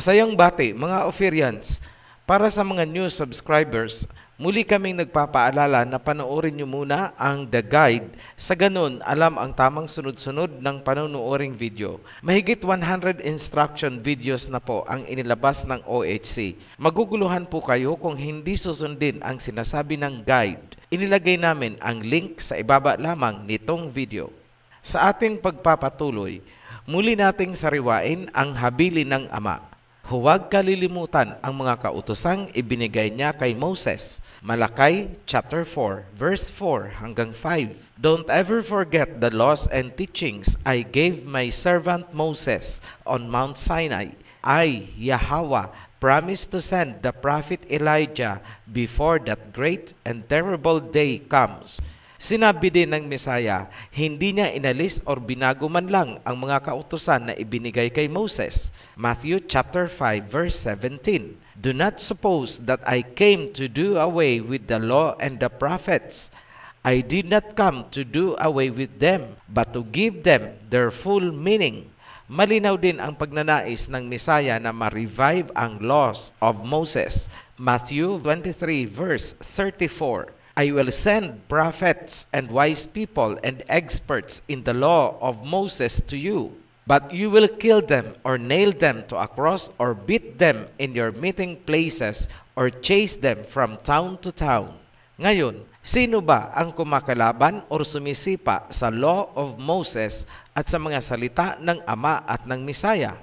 Masayang bati, mga Ophirians, para sa mga new subscribers, muli kaming nagpapaalala na panoorin niyo muna ang The Guide. Sa ganun, alam ang tamang sunod-sunod ng panonooring video. Mahigit 100 instruction videos na po ang inilabas ng OHC. Maguguluhan po kayo kung hindi susundin ang sinasabi ng guide. Inilagay namin ang link sa ibaba lamang nitong video. Sa ating pagpapatuloy, muli nating sariwain ang habili ng Ama Huwag kalilimutan ang mga kautosang ibinigay niya kay Moses. Malakay chapter 4 verse 4 hanggang 5. Don't ever forget the laws and teachings I gave my servant Moses on Mount Sinai. I, Yahweh, promised to send the prophet Elijah before that great and terrible day comes. Sinabi din ng Mesaya, hindi niya inalis or binago man lang ang mga kautosan na ibinigay kay Moses. Matthew chapter 5 verse 17. Do not suppose that I came to do away with the law and the prophets. I did not come to do away with them, but to give them their full meaning. Malinaw din ang pagnanais ng Mesaya na ma-revive ang laws of Moses. Matthew 23 verse 34. I will send prophets and wise people and experts in the law of Moses to you. But you will kill them or nail them to a cross or beat them in your meeting places or chase them from town to town. Ngayon, sino ba ang kumakalaban o sumisipa sa law of Moses at sa mga salita ng Ama at ng Misaya?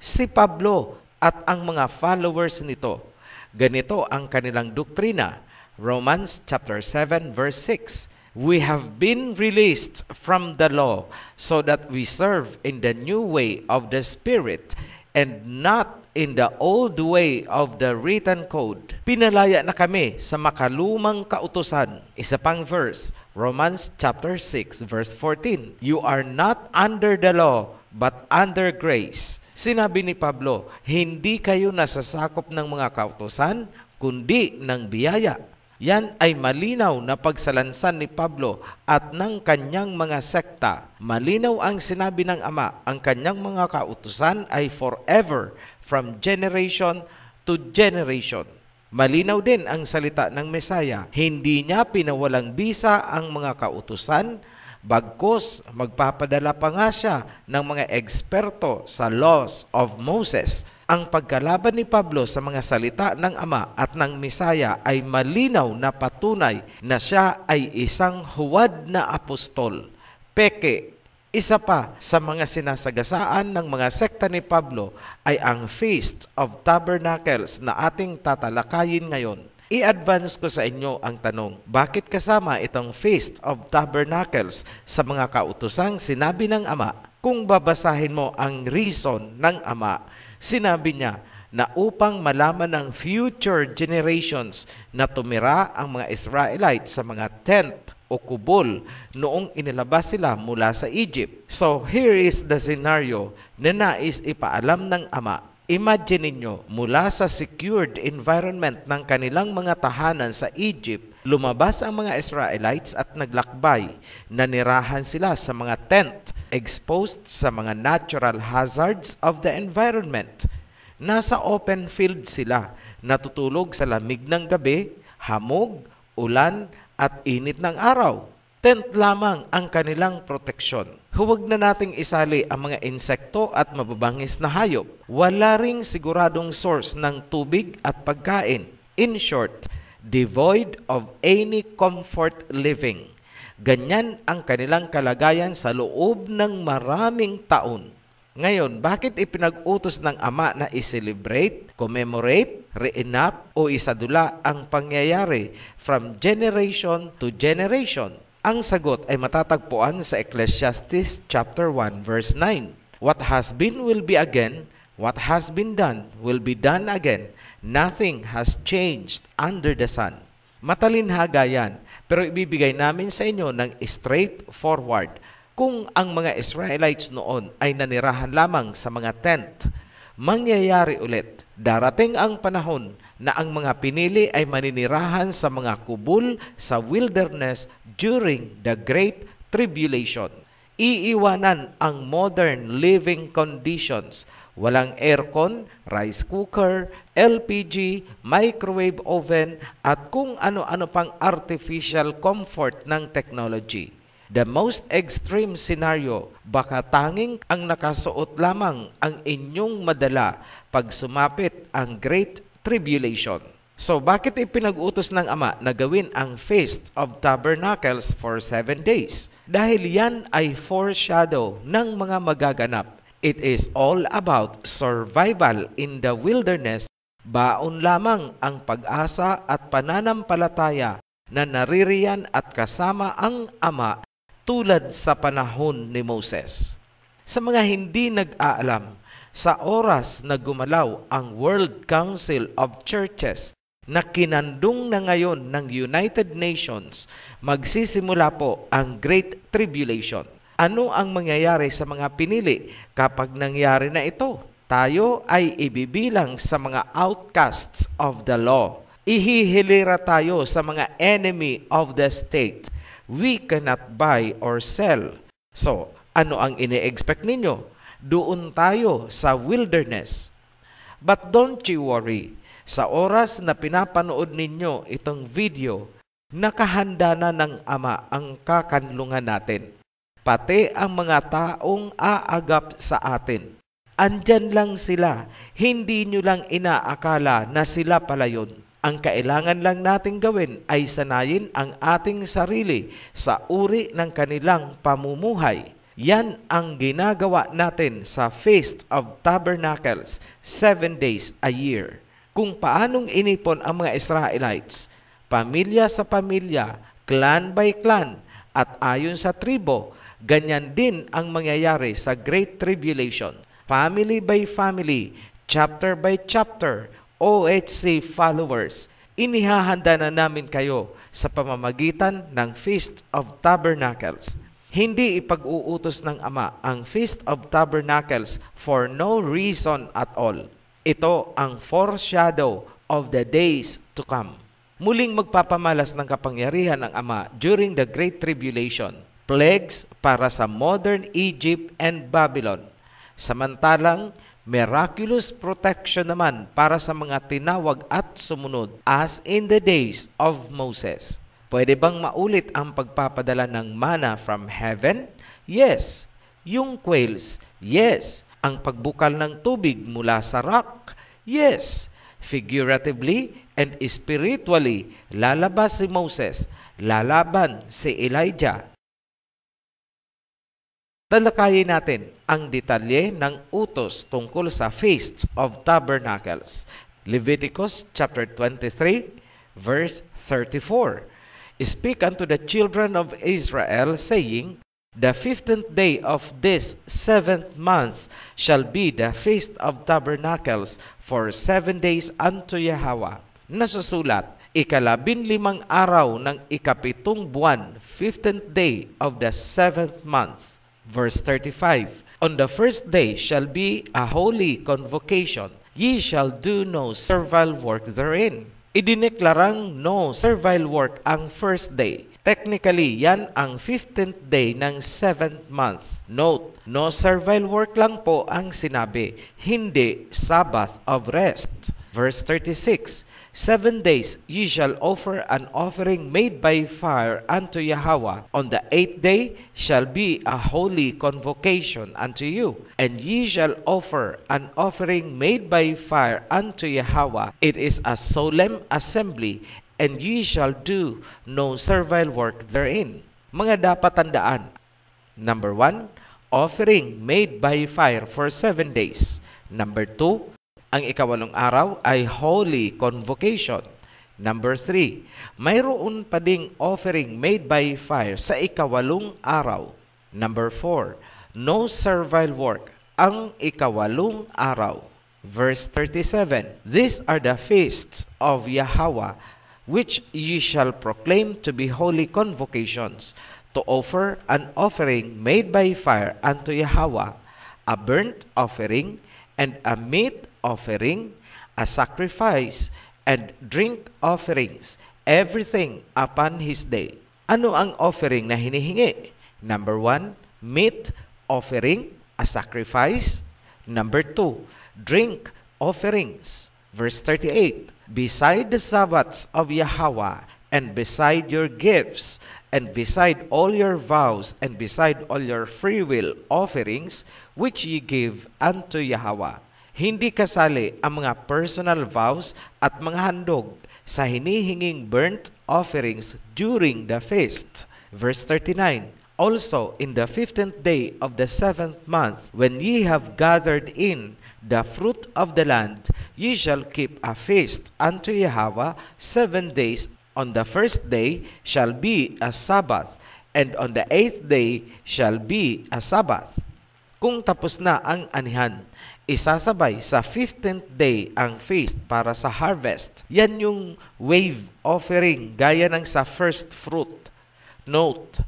Si Pablo at ang mga followers nito. Ganito ang kanilang doktrina. Romans chapter 7 verse 6. We have been released from the law so that we serve in the new way of the Spirit and not in the old way of the written code. Pinalaya na kami sa makalumang kautusan Isa pang verse, Romans chapter 6 verse 14. You are not under the law but under grace. Sinabi ni Pablo, hindi kayo nasasakop ng mga kautusan kundi ng biyaya. Yan ay malinaw na pagsalansan ni Pablo at ng kanyang mga sekta. Malinaw ang sinabi ng Ama, ang kanyang mga kautusan ay forever from generation to generation. Malinaw din ang salita ng Mesaya. Hindi niya pinawalang bisa ang mga kautusan Bagkus, magpapadala pa nga siya ng mga eksperto sa laws of Moses. Ang pagkalaban ni Pablo sa mga salita ng Ama at ng Misaya ay malinaw na patunay na siya ay isang huwad na apostol. Peke, isa pa sa mga sinasagasaan ng mga sekta ni Pablo ay ang Feast of Tabernacles na ating tatalakayin ngayon. I-advance ko sa inyo ang tanong, bakit kasama itong Feast of Tabernacles sa mga kautosang sinabi ng Ama? Kung babasahin mo ang reason ng Ama, sinabi niya na upang malaman ng future generations na tumira ang mga Israelite sa mga tent o kubol noong inilabas sila mula sa Egypt. So here is the scenario na nais ipaalam ng Ama Imagine ninyo, mula sa secured environment ng kanilang mga tahanan sa Egypt, lumabas ang mga Israelites at naglakbay. Nanirahan sila sa mga tent, exposed sa mga natural hazards of the environment. Nasa open field sila, natutulog sa lamig ng gabi, hamog, ulan, at init ng araw tent lamang ang kanilang proteksyon. Huwag na nating isali ang mga insekto at mababangis na hayop. Wala ring siguradong source ng tubig at pagkain. In short, devoid of any comfort living. Ganyan ang kanilang kalagayan sa loob ng maraming taon. Ngayon, bakit ipinag-utos ng Ama na i-celebrate, commemorate, reenact o isadula ang pangyayari from generation to generation? Ang sagot ay matatagpuan sa Ecclesiastes chapter 1 verse 9. What has been will be again, what has been done will be done again. Nothing has changed under the sun. Matalinhaga yan, pero ibibigay namin sa inyo ng forward. kung ang mga Israelites noon ay nanirahan lamang sa mga tent, mangyayari ulit. Darating ang panahon na ang mga pinili ay maninirahan sa mga kubul sa wilderness during the Great Tribulation. Iiwanan ang modern living conditions. Walang aircon, rice cooker, LPG, microwave oven at kung ano-ano pang artificial comfort ng technology. The most extreme scenario, baka tanging ang nakasuot lamang ang inyong madala pag sumapit ang Great tribulation. So bakit ipinag-utos ng Ama na gawin ang Feast of Tabernacles for seven days? Dahil yan ay foreshadow ng mga magaganap. It is all about survival in the wilderness. Baon lamang ang pag-asa at pananampalataya na naririyan at kasama ang Ama tulad sa panahon ni Moses. Sa mga hindi nag-aalam, sa oras na gumalaw ang World Council of Churches na kinandong na ngayon ng United Nations, magsisimula po ang Great Tribulation. Ano ang mangyayari sa mga pinili kapag nangyari na ito? Tayo ay ibibilang sa mga outcasts of the law. Ihihilira tayo sa mga enemy of the state. We cannot buy or sell. So, ano ang ini-expect ninyo? doon tayo sa wilderness. But don't you worry, sa oras na pinapanood ninyo itong video, nakahanda na ng Ama ang kakanlungan natin, pati ang mga taong aagap sa atin. Andyan lang sila, hindi nyo lang inaakala na sila pala yun. Ang kailangan lang nating gawin ay sanayin ang ating sarili sa uri ng kanilang pamumuhay yan ang ginagawa natin sa Feast of Tabernacles, seven days a year. Kung paanong inipon ang mga Israelites, pamilya sa pamilya, clan by clan, at ayon sa tribo, ganyan din ang mangyayari sa Great Tribulation. Family by family, chapter by chapter, OHC followers, inihahanda na namin kayo sa pamamagitan ng Feast of Tabernacles. Hindi ipag-uutos ng Ama ang Feast of Tabernacles for no reason at all. Ito ang foreshadow of the days to come. Muling magpapamalas ng kapangyarihan ng Ama during the Great Tribulation, plagues para sa modern Egypt and Babylon. Samantalang, miraculous protection naman para sa mga tinawag at sumunod as in the days of Moses. Pwede bang maulit ang pagpapadala ng mana from heaven? Yes. Yung quails? Yes. Ang pagbukal ng tubig mula sa rock? Yes. Figuratively and spiritually, lalabas si Moses, lalaban si Elijah. Talakayin natin ang detalye ng utos tungkol sa Feast of Tabernacles. Leviticus chapter 23 verse 34. Speak unto the children of Israel, saying, The fifteenth day of this seventh month shall be the Feast of Tabernacles for seven days unto Yahweh. Nasusulat, ikalabin limang araw ng ikapitong buwan, 15th day of the seventh month. Verse 35, On the first day shall be a holy convocation. Ye shall do no servile work therein idineklarang no servile work ang first day. Technically, yan ang 15th day ng 7th month. Note, no servile work lang po ang sinabi, hindi Sabbath of rest. Verse 36, Seven days ye shall offer an offering made by fire unto Yahweh. On the eighth day shall be a holy convocation unto you. And ye shall offer an offering made by fire unto Yahweh. It is a solemn assembly, and ye shall do no servile work therein. Mga dapat tandaan. Number one, offering made by fire for seven days. Number two, ang ikawalong araw ay Holy Convocation. Number three, mayroon pa ding offering made by fire sa ikawalong araw. Number four, no servile work ang ikawalong araw. Verse 37, These are the feasts of Yahweh, which ye shall proclaim to be holy convocations, to offer an offering made by fire unto Yahweh, a burnt offering, and a meat offering, a sacrifice, and drink offerings, everything upon his day. Ano ang offering na hinihingi? Number one, meat offering, a sacrifice. Number two, drink offerings. Verse 38, Beside the Sabbaths of Yahweh, and beside your gifts, and beside all your vows, and beside all your freewill offerings, which ye give unto Yahweh. Hindi kasali ang mga personal vows at mga handog sa hinihinging burnt offerings during the feast. Verse 39, Also, in the fifteenth day of the seventh month, when ye have gathered in the fruit of the land, ye shall keep a feast unto Yahweh seven days. On the first day shall be a Sabbath, and on the eighth day shall be a Sabbath. Kung tapos na ang anihan, isasabay sa 15th day ang feast para sa harvest. Yan yung wave offering gaya ng sa first fruit. Note,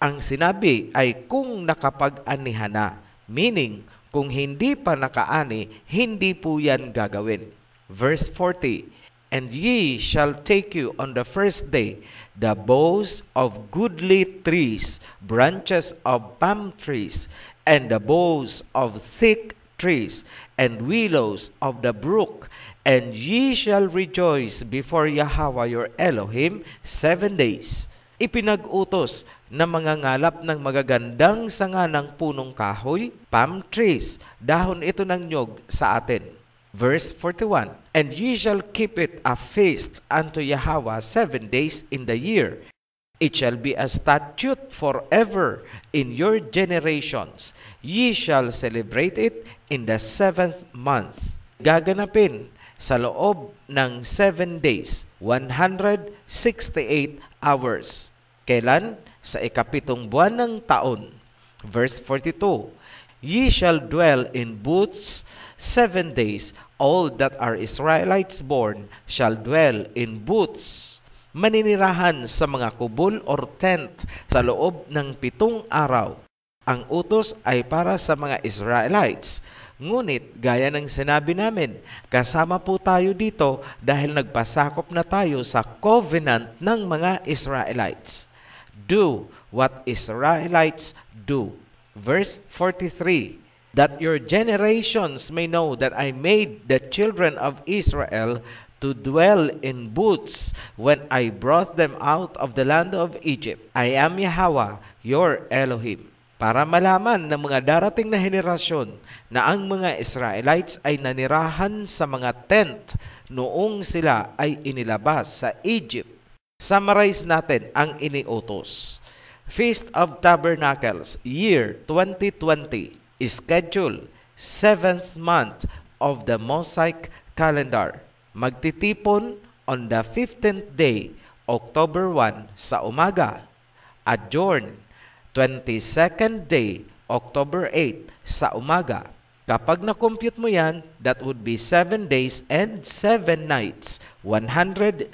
ang sinabi ay kung nakapag-anihan na, meaning kung hindi pa nakaani, hindi po yan gagawin. Verse 40, And ye shall take you on the first day the boughs of goodly trees, branches of palm trees, and the boughs of thick trees and willows of the brook, and ye shall rejoice before Yahweh your Elohim seven days. Ipinag-utos na mangangalap ng magagandang sanga ng punong kahoy, palm trees, dahon ito ng nyog sa atin. Verse 41, And ye shall keep it a feast unto Yahweh seven days in the year, It shall be a statute forever in your generations. Ye shall celebrate it in the seventh month. Gaganapin sa loob ng seven days, 168 hours. Kailan? Sa ikapitong buwan ng taon. Verse 42, Ye shall dwell in booths seven days. All that are Israelites born shall dwell in booths maninirahan sa mga kubol or tent sa loob ng pitong araw. Ang utos ay para sa mga Israelites. Ngunit, gaya ng sinabi namin, kasama po tayo dito dahil nagpasakop na tayo sa covenant ng mga Israelites. Do what Israelites do. Verse 43 that your generations may know that I made the children of Israel to dwell in booths when I brought them out of the land of Egypt. I am Yahweh, your Elohim. Para malaman ng mga darating na henerasyon na ang mga Israelites ay nanirahan sa mga tent noong sila ay inilabas sa Egypt. Summarize natin ang iniutos. Feast of Tabernacles, year 2020, schedule 7th month of the Mosaic calendar magtitipon on the 15th day, October 1 sa umaga. Adjourn, 22nd day, October 8 sa umaga. Kapag na-compute mo yan, that would be 7 days and 7 nights, 168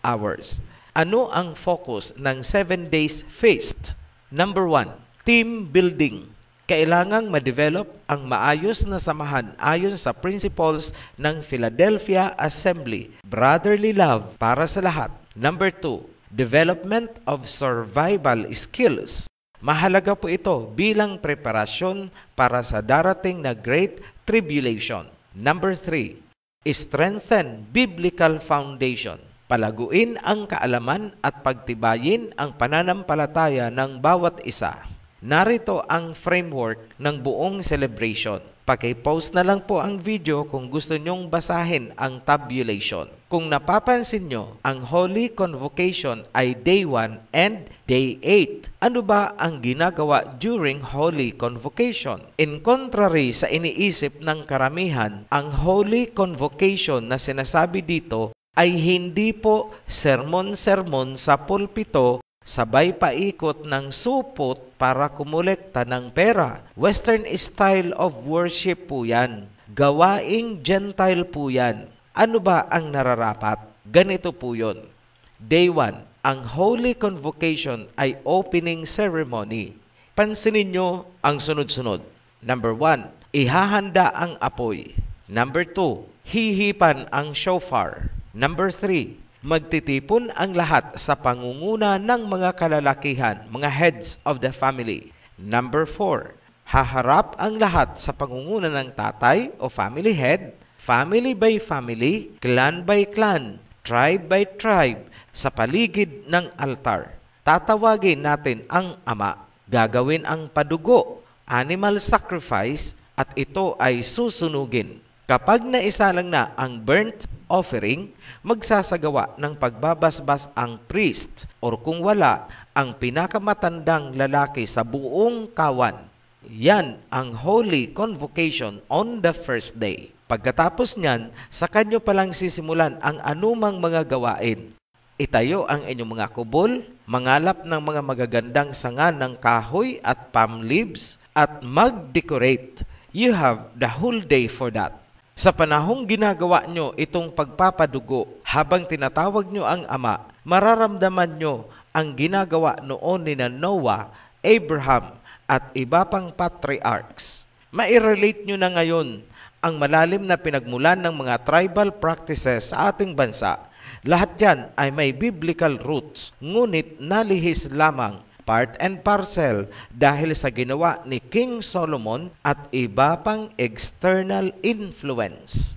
hours. Ano ang focus ng 7 days feast? Number 1, team building kailangang ma-develop ang maayos na samahan ayon sa principles ng Philadelphia Assembly, brotherly love para sa lahat. Number 2, development of survival skills. Mahalaga po ito bilang preparasyon para sa darating na Great Tribulation. Number 3, strengthen biblical foundation. Palaguin ang kaalaman at pagtibayin ang pananampalataya ng bawat isa. Narito ang framework ng buong celebration. Pakipost na lang po ang video kung gusto nyong basahin ang tabulation. Kung napapansin nyo, ang Holy Convocation ay Day 1 and Day 8. Ano ba ang ginagawa during Holy Convocation? In contrary sa iniisip ng karamihan, ang Holy Convocation na sinasabi dito ay hindi po sermon-sermon sa pulpito sabay paikot ng supot para kumulekta ng pera. Western style of worship po yan. Gawaing Gentile po yan. Ano ba ang nararapat? Ganito po yon. Day 1, ang Holy Convocation ay opening ceremony. Pansinin nyo ang sunod-sunod. Number 1, ihahanda ang apoy. Number 2, hihipan ang shofar. Number 3, Magtitipon ang lahat sa pangunguna ng mga kalalakihan, mga heads of the family. Number 4. Haharap ang lahat sa pangunguna ng tatay o family head, family by family, clan by clan, tribe by tribe, sa paligid ng altar. Tatawagin natin ang ama. Gagawin ang padugo, animal sacrifice, at ito ay susunugin. Kapag naisa lang na ang burnt offering, magsasagawa ng pagbabasbas ang priest or kung wala, ang pinakamatandang lalaki sa buong kawan. Yan ang holy convocation on the first day. Pagkatapos niyan, sa kanyo palang sisimulan ang anumang mga gawain. Itayo ang inyong mga kubol, mangalap ng mga magagandang sanga ng kahoy at palm leaves, at mag-decorate. You have the whole day for that. Sa panahong ginagawa nyo itong pagpapadugo habang tinatawag nyo ang Ama, mararamdaman nyo ang ginagawa noon ni Noah, Abraham at iba pang patriarchs. Mairelate nyo na ngayon ang malalim na pinagmulan ng mga tribal practices sa ating bansa. Lahat yan ay may biblical roots, ngunit nalihis lamang part and parcel dahil sa ginawa ni King Solomon at iba pang external influence.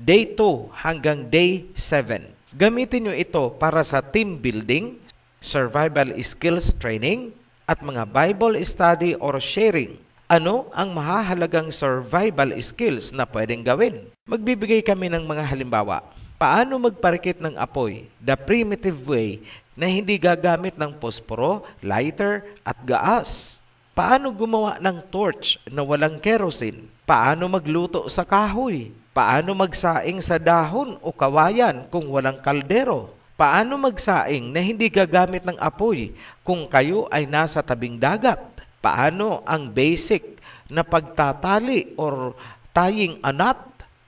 Day 2 hanggang day 7. Gamitin nyo ito para sa team building, survival skills training, at mga Bible study or sharing ano ang mahahalagang survival skills na pwedeng gawin? Magbibigay kami ng mga halimbawa. Paano magparikit ng apoy? The primitive way na hindi gagamit ng posporo, lighter at gaas? Paano gumawa ng torch na walang kerosene? Paano magluto sa kahoy? Paano magsaing sa dahon o kawayan kung walang kaldero? Paano magsaing na hindi gagamit ng apoy kung kayo ay nasa tabing dagat? Paano ang basic na pagtatali or tying anat?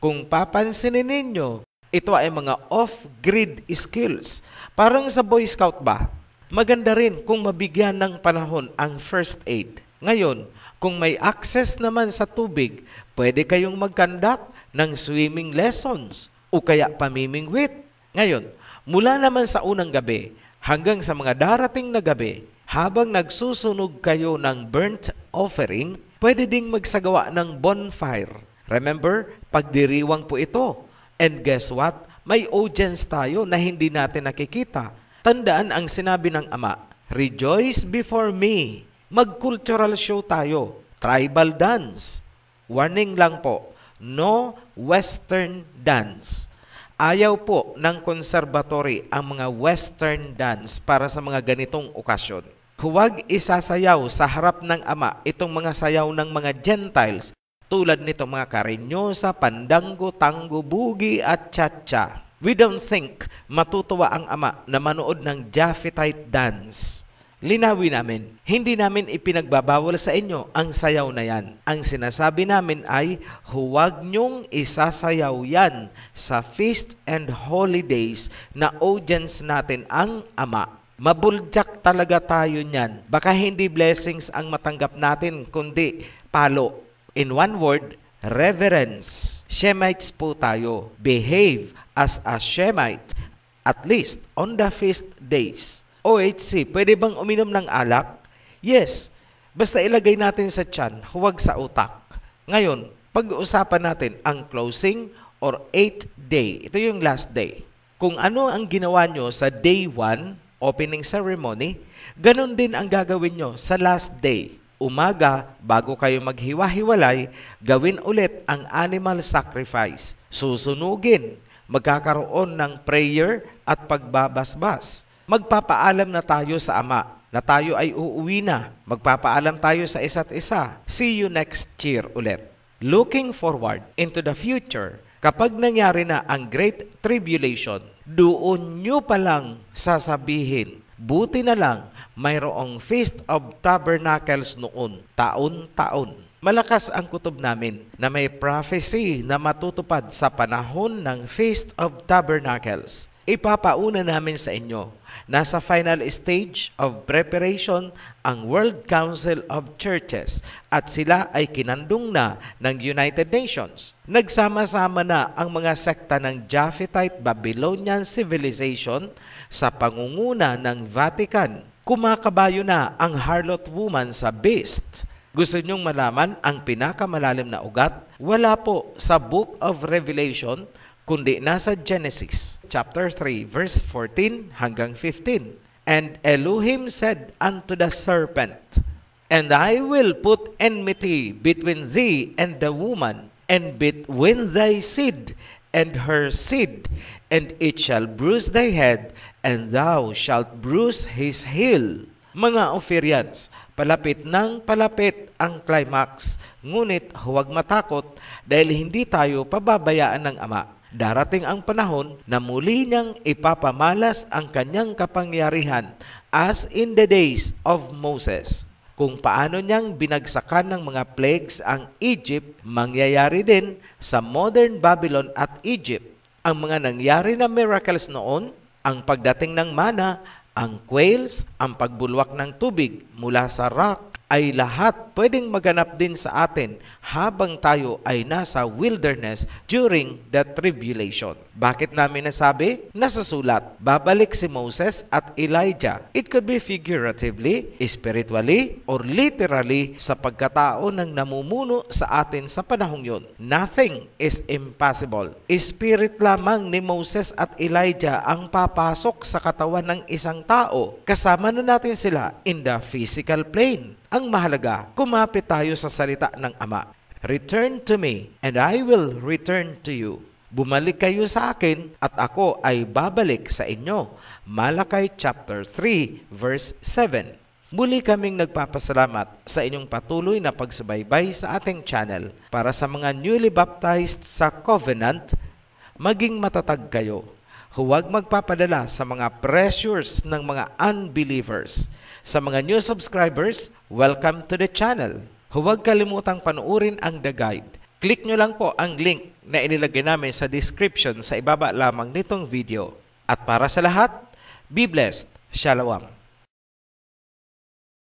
Kung papansinin ninyo, ito ay mga off-grid skills. Parang sa Boy Scout ba? Maganda rin kung mabigyan ng panahon ang first aid. Ngayon, kung may access naman sa tubig, pwede kayong mag-conduct ng swimming lessons o kaya pamimingwit. Ngayon, mula naman sa unang gabi hanggang sa mga darating na gabi, habang nagsusunog kayo ng burnt offering, pwede ding magsagawa ng bonfire. Remember, pagdiriwang po ito And guess what? May audience tayo na hindi natin nakikita. Tandaan ang sinabi ng Ama, Rejoice before me. Mag-cultural show tayo. Tribal dance. Warning lang po, no Western dance. Ayaw po ng conservatory ang mga Western dance para sa mga ganitong okasyon. Huwag isasayaw sa harap ng ama itong mga sayaw ng mga Gentiles tulad nito mga karinyosa, pandango, tango, bugi at cha-cha. We don't think matutuwa ang ama na manood ng Jaffetite dance. Linawi namin, hindi namin ipinagbabawal sa inyo ang sayaw na yan. Ang sinasabi namin ay, huwag niyong isasayaw yan sa feast and holidays na audience natin ang Ama. Mabuljak talaga tayo niyan. Baka hindi blessings ang matanggap natin, kundi palo. In one word, reverence. Shemites po tayo. Behave as a Shemite at least on the feast days. OHC, pwede bang uminom ng alak? Yes. Basta ilagay natin sa tiyan, huwag sa utak. Ngayon, pag-uusapan natin ang closing or 8th day. Ito yung last day. Kung ano ang ginawa nyo sa day 1, opening ceremony, ganun din ang gagawin nyo sa last day umaga bago kayo maghiwa-hiwalay, gawin ulit ang animal sacrifice. Susunugin, magkakaroon ng prayer at pagbabasbas. Magpapaalam na tayo sa Ama na tayo ay uuwi na. Magpapaalam tayo sa isa't isa. See you next year ulit. Looking forward into the future, kapag nangyari na ang Great Tribulation, doon nyo palang sasabihin Buti na lang, mayroong Feast of Tabernacles noon, taon-taon. Malakas ang kutob namin na may prophecy na matutupad sa panahon ng Feast of Tabernacles ipapauna namin sa inyo. Nasa final stage of preparation ang World Council of Churches at sila ay kinandong na ng United Nations. Nagsama-sama na ang mga sekta ng Japhethite Babylonian Civilization sa pangunguna ng Vatican. Kumakabayo na ang harlot woman sa beast. Gusto niyong malaman ang pinakamalalim na ugat? Wala po sa Book of Revelation, kundi nasa Genesis chapter 3, verse 14 hanggang 15. And Elohim said unto the serpent, And I will put enmity between thee and the woman, and between thy seed and her seed, and it shall bruise thy head, and thou shalt bruise his heel. Mga Ophirians, palapit ng palapit ang climax, ngunit huwag matakot dahil hindi tayo pababayaan ng Ama Darating ang panahon na muli niyang ipapamalas ang kanyang kapangyarihan as in the days of Moses. Kung paano niyang binagsakan ng mga plagues ang Egypt, mangyayari din sa modern Babylon at Egypt. Ang mga nangyari na miracles noon, ang pagdating ng mana, ang quails, ang pagbulwak ng tubig mula sa rock, ay lahat pwedeng maganap din sa atin habang tayo ay nasa wilderness during the tribulation. Bakit namin nasabi? Nasa sulat, babalik si Moses at Elijah. It could be figuratively, spiritually, or literally sa pagkatao ng namumuno sa atin sa panahong yun. Nothing is impossible. Spirit lamang ni Moses at Elijah ang papasok sa katawan ng isang tao. Kasama na natin sila in the physical plane. Ang mahalaga, kumapit tayo sa salita ng Ama. Return to me, and I will return to you. Bumalik kayo sa akin at ako ay babalik sa inyo. Malakay chapter 3 verse 7. Muli kaming nagpapasalamat sa inyong patuloy na pagsubaybay sa ating channel para sa mga newly baptized sa covenant, maging matatag kayo. Huwag magpapadala sa mga pressures ng mga unbelievers. Sa mga new subscribers, welcome to the channel. Huwag kalimutang panuurin ang The Guide. Click nyo lang po ang link na inilagay namin sa description sa ibaba lamang nitong video. At para sa lahat, be blessed. Shalom.